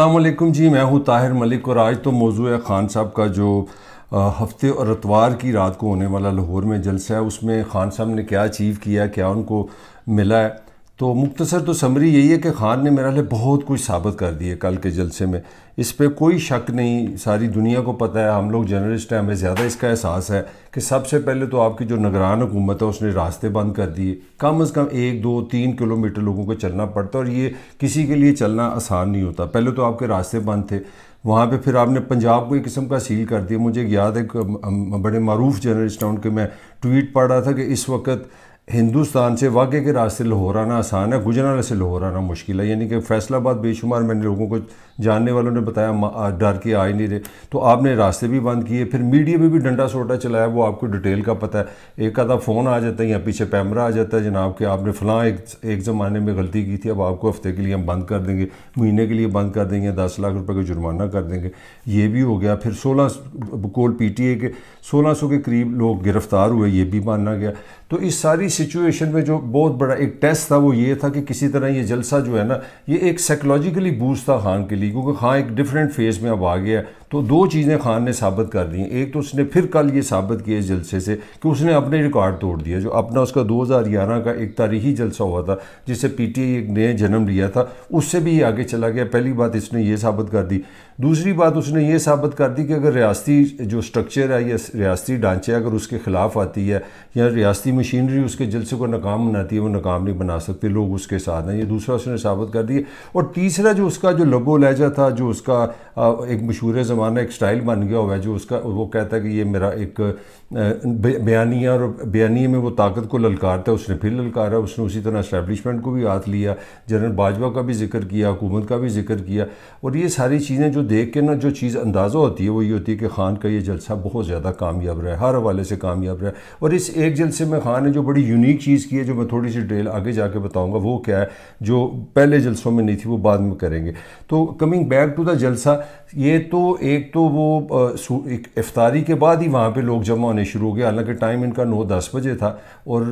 असलम जी मैं हूँ ताहिर मलिक और आज तो मौजू है ख़ान साहब का जो हफ्ते और अतवार की रात को होने वाला लाहौर में जलसा है उसमें ख़ान साहब ने क्या अचीव किया क्या उनको मिला है तो मुख्तसर तो समरी यही है कि ख़ान ने मेरा लिए बहुत कुछ साबित कर दिया कल के जलसे में इस पर कोई शक नहीं सारी दुनिया को पता है हम लोग जर्नलिस्ट हैं हमें ज़्यादा इसका एहसास है कि सबसे पहले तो आपकी जो नगरान हुकूमत है उसने रास्ते बंद कर दिए कम अज़ कम एक दो तीन किलोमीटर लोगों को चलना पड़ता है और ये किसी के लिए चलना आसान नहीं होता पहले तो आपके रास्ते बंद थे वहाँ पे फिर आपने पंजाब को एक किस्म का सील कर दिया मुझे याद है बड़े मरूफ जर्नलिस्ट हैं उनके मैं ट्वीट पढ़ रहा था कि इस वक्त हिंदुस्तान से वाक्य के रास्ते लाहौर आना आसान है गुजराना से लाहौर आना मुश्किल है यानी कि फैसलाबाद बेशुमार मैंने लोगों को जानने वालों ने बताया डर के आ ही नहीं रहे तो आपने रास्ते भी बंद किए फिर मीडिया में भी डंडा सोटा चलाया वो आपको डिटेल का पता है एक आधा फ़ोन आ जाता है या पीछे पैमरा आ जाता है जनाब के आपने फ़लाँ एक, एक ज़माने में गलती की थी अब आपको हफ़्ते के लिए हम बंद कर देंगे महीने के लिए बंद कर देंगे दस लाख रुपये का जुर्माना कर देंगे ये भी हो गया फिर सोलह कोल पी टी ए के सोलह सौ के करीब लोग गिरफ़्तार हुए ये भी माना गया तो इस सारी सिचुएशन में जो बहुत बड़ा एक टेस्ट था वो ये था कि किसी तरह ये जलसा जो है ना ये एक साइकोलॉजिकली बूस्ट था खान के लिए क्योंकि खान एक डिफरेंट फेज़ में अब आ गया तो दो चीज़ें खान ने साबित कर दी एक तो उसने फिर कल ये साबित किया इस जलसे से कि उसने अपने रिकॉर्ड तोड़ दिया जो अपना उसका 2011 का एक तारीखी जलसा हुआ था जिससे पी एक नए जन्म लिया था उससे भी ये आगे चला गया पहली बात इसने ये साबित कर दी दूसरी बात उसने ये साबित कर दी कि अगर रियासती जो स्ट्रक्चर है या रियासती ढांचे अगर उसके ख़िलाफ़ आती है या रियासती मशीनरी उसके जलसे को नाकाम बनाती है वो नाकाम नहीं बना सकते लोग उसके साथ हैं ये दूसरा उसने साबित कर दिया और तीसरा जो उसका जो लबो लहजा था जो उसका एक मशहूर ज़माना एक स्टाइल बन गया हुआ है जो उसका वो कहता है कि ये मेरा एक बयानिया और बयानी में वो ताकत को ललकारता है उसने फिर ललकारा उसने उसी तरह इस्टेबलिशमेंट को भी हाथ लिया जनरल बाजवा का भी जिक्र किया हुकूमत का भी जिक्र किया और ये सारी चीज़ें जो देख के ना जो चीज़ अंदाज़ा होती है वो ये होती है कि खान का ये जलसा बहुत ज़्यादा कामयाब रहा है हर हवाले से कामयाब रहा है और इस एक जलसे में खान ने जो बड़ी यूनिक चीज़ की है जो मैं थोड़ी सी डिटेल आगे जाके बताऊँगा वो क्या है जो पहले जलसों में नहीं थी वो बाद में करेंगे तो कमिंग बैक टू द जलसा ये तो एक तो वो एक इफ्तारी के बाद ही वहाँ पे लोग जमा होने शुरू हो गए हालांकि टाइम इनका नौ दस बजे था और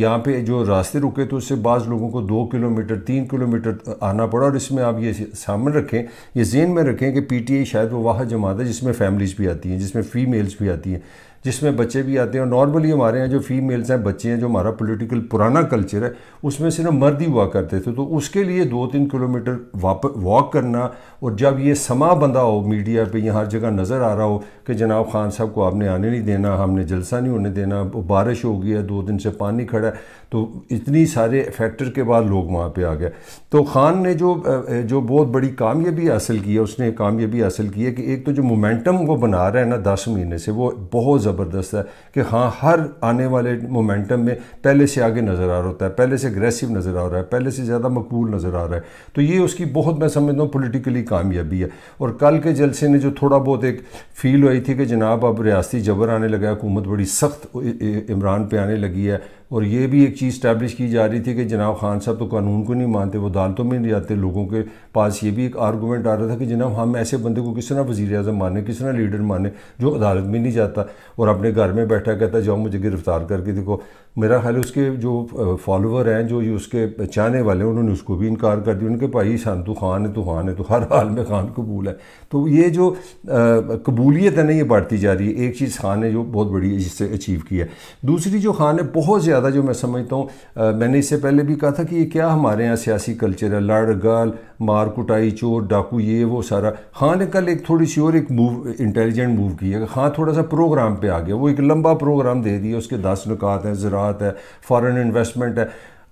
यहाँ पे जो रास्ते रुके तो उससे बाज़ लोगों को दो किलोमीटर तीन किलोमीटर आना पड़ा और इसमें आप ये सामने रखें ये जेन में रखें कि पी शायद वो वाह जमात है जिसमें फैमिलीज़ भी आती हैं जिसमें फ़ीमेल्स भी आती हैं जिसमें बच्चे भी आते हैं और नॉर्मली हमारे यहाँ जो फीमेल्स हैं बच्चे हैं जो हमारा पोलिटिकल पुराना कल्चर है उसमें सिर्फ मर्द ही हुआ करते थे तो उसके लिए दो तीन किलोमीटर वाप वॉक करना और जब ये समा बंधा हो मीडिया पे यहाँ हर जगह नज़र आ रहा हो कि जनाब खान साहब को आपने आने नहीं देना हमने जलसा नहीं होने देना बारिश हो गई है दो दिन से पानी खड़ा है तो इतनी सारे फैक्टर के बाद लोग वहाँ पर आ गए तो खान ने जो जो बहुत बड़ी कामयाबी हासिल की है उसने कामयाबी हासिल की है कि एक तो जो मोमेंटम वो बना रहा है ना दस महीने से वो बहुत ज़बरदस्त है कि हाँ हर आने वाले मोमेंटम में पहले से आगे नज़र आ रहा होता है पहले से अग्रेसिव नज़र आ रहा है पहले से ज़्यादा मकबूल नज़र आ रहा है तो ये उसकी बहुत मैं समझता हूँ पोलिटिकली कामयाबी है और कल के जलसे ने जो थोड़ा बहुत एक फील हुई थी कि जनाब अब रियाती जबर आने लगा हुकूमत बड़ी सख्त इमरान पर आने लगी है और ये भी एक चीज़ इस्टेब्लिश की जा रही थी कि जनाब खान साहब तो कानून को नहीं मानते वो अदालतों में नहीं आते लोगों के पास ये भी एक आर्गूमेंट आ रहा था कि जनाब हम ऐसे बंदे को किस तरह वजीर अजम माने किस तरह लीडर माने जो अदालत में नहीं जाता और अपने घर में बैठा कहता जाओ मुझे गिरफ़्तार करके देखो मेरा ख्याल उसके जो फॉलोअर हैं जो उसके चाहने वाले हैं उन्होंने उसको भी इनकार कर दिया उनके भाई सन तो खान है तो खान है तो हर हाल में खान कबूल है तो ये जो कबूलियत है ना ये बढ़ती जा रही है एक चीज़ खान ने जो बहुत बड़ी जिससे अचीव की है दूसरी जो खान है बहुत ज़्यादा जो मैं समझता हूँ मैंने इससे पहले भी कहा था कि ये क्या हमारे यहाँ सियासी कल्चर है लड़ गाल मार कुटाई चोर डाकू ये वो सारा खान ने कल एक थोड़ी सी और एक मूव इंटेलिजेंट मूव की है खान थोड़ा सा प्रोग्राम पे आ गया वो एक लंबा प्रोग्राम दे दिया उसके दस निकात हैं ज़रा वजूहत है फ़ॉरेन इन्वेस्टमेंट है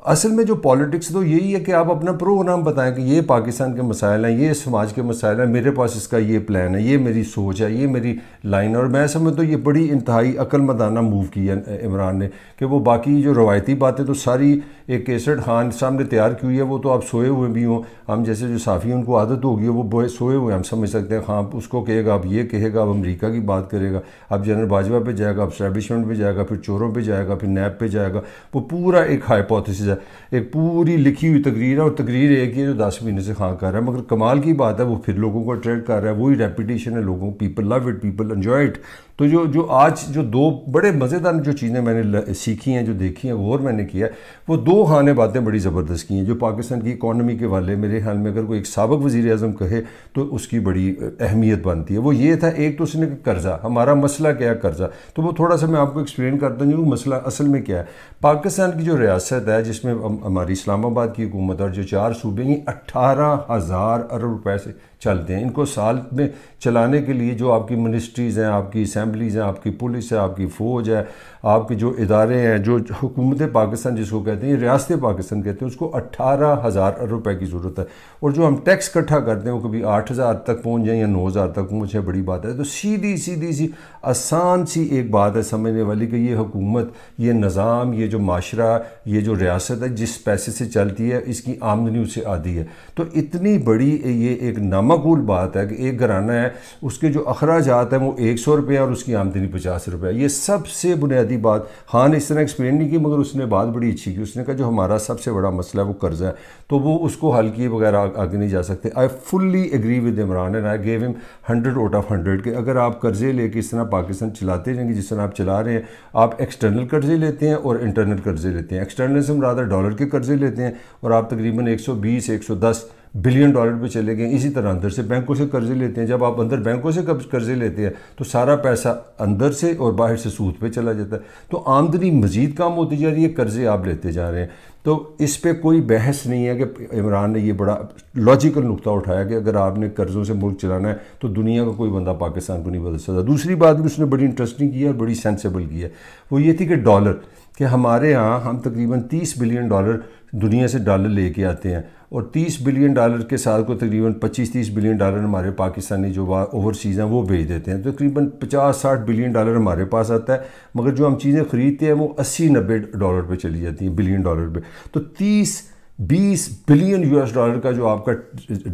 असल में जो पॉलिटिक्स तो यही है कि आप अपना प्रोग्राम बताएं कि ये पाकिस्तान के मसाइल हैं ये समाज के मसाइल हैं मेरे पास इसका ये प्लान है ये मेरी सोच है ये मेरी लाइन है और मैं समझता तो हूँ ये बड़ी इंतहाई मदाना मूव की है इमरान ने कि वो बाकी जो रवायती बातें तो सारी एक केसट खान सामने तैयार की हुई है वो तो आप सोए हुए भी हों हम जैसे जो साफ़ी उनको आदत होगी वो सोए हुए हम समझ सकते हैं हाँ उसको कहेगा आप ये कहेगा अब अमरीका की बात करेगा अब जनरल बाजवा पर जाएगा अब स्टैब्लिशमेंट पर जाएगा फिर चोरों पर जाएगा फिर नैब पर जाएगा वो पूरा एक हाइपोथिस चीज़ है एक पूरी लिखी हुई तकरीर है और तकरीर एक ही है जो दस महीने से खां कर रहा है मगर कमाल की बात है वो फिर लोगों को अट्रैक्ट कर रहा है वही रेपिटेशन है लोगों people love it people enjoy it तो जो जो आज जो दो बड़े मज़ेदार जो चीज़ें मैंने सीखी हैं जो देखी हैं और मैंने किया वो दो हाने बातें बड़ी ज़बरदस्त की हैं जो पाकिस्तान की इकानमी के वाले मेरे ख्याल में अगर कोई एक सबक वज़ी अजम कहे तो उसकी बड़ी अहमियत बनती है वो ये था एक तो उसने कर्ज़ा हमारा मसला क्या है कर्ज़ा तो वो थोड़ा सा मैं आपको एक्सप्लेन करता हूँ मसला असल में क्या है पाकिस्तान की जो रियासत है जिसमें हमारी इस्लामाबाद की हुकूमत और जो चार सूबे हैं अट्ठारह हज़ार अरब रुपये से चलते हैं इनको साल में चलाने के लिए जो आपकी मिनिस्ट्रीज़ हैं आपकी असम्बलीज़ हैं आपकी पुलिस है आपकी फ़ौज है आपके जो इदारे हैं जो हुकूमत पाकिस्तान जिसको कहते हैं रियासत पाकिस्तान कहते हैं उसको अट्ठारह हज़ार रुपये की ज़रूरत है और जो हम टैक्स इकट्ठा करते हैं वो कभी आठ हज़ार तक पहुँच जाए या नौ हज़ार तक पहुँचे बड़ी बात है तो सीधी सीधी सी आसान सी एक बात है समझने वाली कि ये हुकूमत ये निज़ाम ये जो माशरा ये जो रियासत है जिस पैसे से चलती है इसकी आमदनी उससे आती है तो इतनी बड़ी ये एक नामाकूल बात है कि एक घराना है उसके जो अखराज हैं वो एक सौ रुपये और उसकी आमदनी पचास रुपये ये सबसे बुनियादी थी बात हाँ ने इस तरह एक्सप्लेन नहीं की मगर उसने बात बड़ी अच्छी की उसने कहा जो हमारा सबसे बड़ा मसला है वो कर्ज़ा है तो वो उसको हल किए बगैर आगे नहीं जा सकते I fully agree with Imran and I gave him hundred out of hundred के अगर आप कर्ज़े लेके इस तरह पाकिस्तान चलाते रहेंगे जिस तरह आप चला रहे हैं आप एक्सटर्नल कर्ज़े लेते हैं और इंटरनल कर्ज़े लेते हैं एक्सटर्नल से हम ज़्यादा डॉलर के कर्ज़े लेते हैं और आप तकरीबन एक सौ बीस एक सौ दस बिलियन डॉलर पे चले गए इसी तरह अंदर से बैंकों से कर्जे लेते हैं जब आप अंदर बैंकों से कर्जे लेते हैं तो सारा पैसा अंदर से और बाहर से सूद पे चला जाता है तो आमदनी मज़ीद कम होती जा रही है कर्जे आप लेते जा रहे हैं तो इस पर कोई बहस नहीं है कि इमरान ने ये बड़ा लॉजिकल नुकता उठाया कि अगर आपने कर्ज़ों से मुल्क चलाना है तो दुनिया का कोई बंदा पाकिस्तान को नहीं बदल सकता दूसरी बात भी उसने बड़ी इंटरेस्टिंग की है और बड़ी सेंसेबल की है वो ये थी कि डॉलर कि हमारे यहाँ हम तकरीबन 30 बिलियन डॉलर दुनिया से डॉलर लेके आते हैं और 30 बिलियन डॉलर के साल को तकरीबन 25-30 बिलियन डॉलर हमारे पाकिस्तानी जो ओवरसीज़ हैं वो भेज देते हैं तो तकरीबन पचास साठ बिलियन डॉलर हमारे पास आता है मगर जो हम चीज़ें ख़रीदते हैं वो अस्सी नब्बे डॉलर पर चली जाती हैं बिलियन डॉलर पर तो तीस बीस बिलियन यूएस डॉलर का जो आपका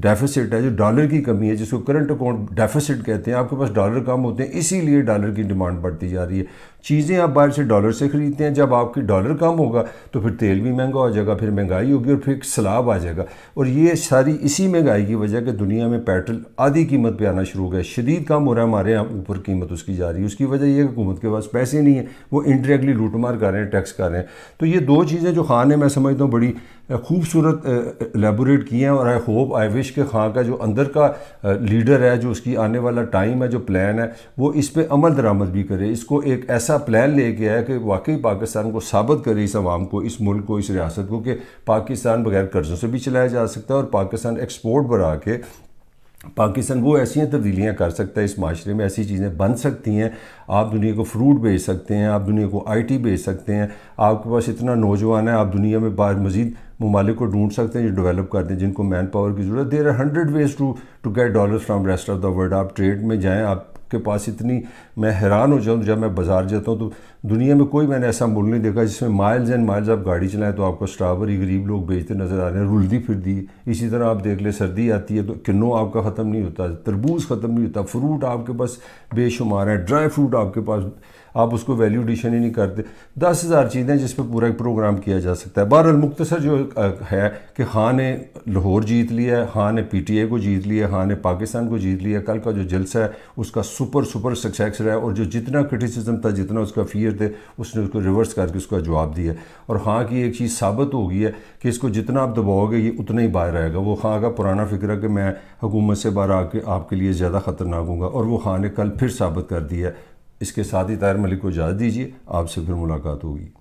डेफिसिट है जो डॉलर की कमी है जिसको करंट अकाउंट डेफिसिट कहते हैं आपके पास डॉलर कम होते हैं इसीलिए डॉलर की डिमांड बढ़ती जा रही है चीज़ें आप बाहर से डॉलर से ख़रीदते हैं जब आपकी डॉलर कम होगा तो फिर तेल भी महंगा हो जाएगा फिर महंगाई होगी और फिर एक सलाब आ जाएगा और ये सारी इसी महंगाई की वजह कि दुनिया में पेट्रोल आधी कीमत पर आना शुरू हो गया शदीद कम हो रहा है हमारे यहाँ ऊपर कीमत उसकी जा रही है उसकी वजह यह हुकूमत के पास पैसे नहीं है वो इनडायरेक्टली लूटमार कर रहे हैं टैक्स कर रहे हैं तो ये दो चीज़ें जो खान ने मैं समझता हूँ बड़ी खूबसूरत एलेबोरेट किए हैं और आई होप आई विश के खान का जो अंदर का लीडर है जो उसकी आने वाला टाइम है जो प्लान है वो इस पर अमल दरामद भी करे इसको एक ऐसा ऐसा प्लान लेके आया कि वाकई पाकिस्तान को साबित करे इस आवाम को इस मुल्क को इस रियासत को कि पाकिस्तान बगैर कर्ज़ों से भी चलाया जा सकता है और पाकिस्तान एक्सपोर्ट बढ़ा के पाकिस्तान वो ऐसी तब्दीलियाँ कर सकता है इस माशरे में ऐसी चीज़ें बन सकती हैं आप दुनिया को फ्रूट बेच सकते हैं आप दुनिया को आईटी बेच सकते हैं आपके पास इतना नौजवान है आप दुनिया में बाहर मजीद ममालिक को ढूंढ सकते हैं जो डेवलप करते हैं जिनको मैन पावर की ज़रूरत there are hundred ways to to get dollar from rest of the world आप ट्रेड में जाएँ आप के पास इतनी मैं हैरान हो जाऊँ जब मैं बाज़ार जाता हूँ तो दुनिया में कोई मैंने ऐसा मुल नहीं देखा जिसमें माइल्स एंड माइल्स आप गाड़ी चलाएं तो आपको स्ट्रॉबेरी ही गरीब लोग बेचते नज़र आ रहे हैं रुलदी दी इसी तरह आप देख लें सर्दी आती है तो किन्नो आपका ख़त्म नहीं होता तरबूज ख़त्म नहीं होता फ्रूट आपके पास बेशुमार है ड्राई फ्रूट आपके पास आप उसको वैल्यू एडिशन ही नहीं करते दस हज़ार चीज़ें जिस पर पूरा एक प्रोग्राम किया जा सकता है बहरअल मुख्तसर जो है कि ख़ान ने लाहौर जीत लिया है ख़ान ने पी टी ए को जीत लिया ख़ान ने पाकिस्तान को जीत लिया कल का जो जलसा है उसका सुपर सुपर सक्सेस रहा है और जो जितना क्रिटिसिज्म था जितना उसका फियर थे उसने उसको रिवर्स करके उसका जवाब दिया और ख़ान की एक चीज़ साबित हो गई है कि इसको जितना आप दबाओगे ये उतना ही बाहर आएगा वो खां का पुराना फिक्र है कि मैं हुकूमत से बाहर आके आपके लिए ज़्यादा ख़तरनाक हूँ और वो ख़ान ने कल फिर साबित कर दिया इसके साथ ही ताहिर मलिक को इजाज़त दीजिए आपसे फिर मुलाकात होगी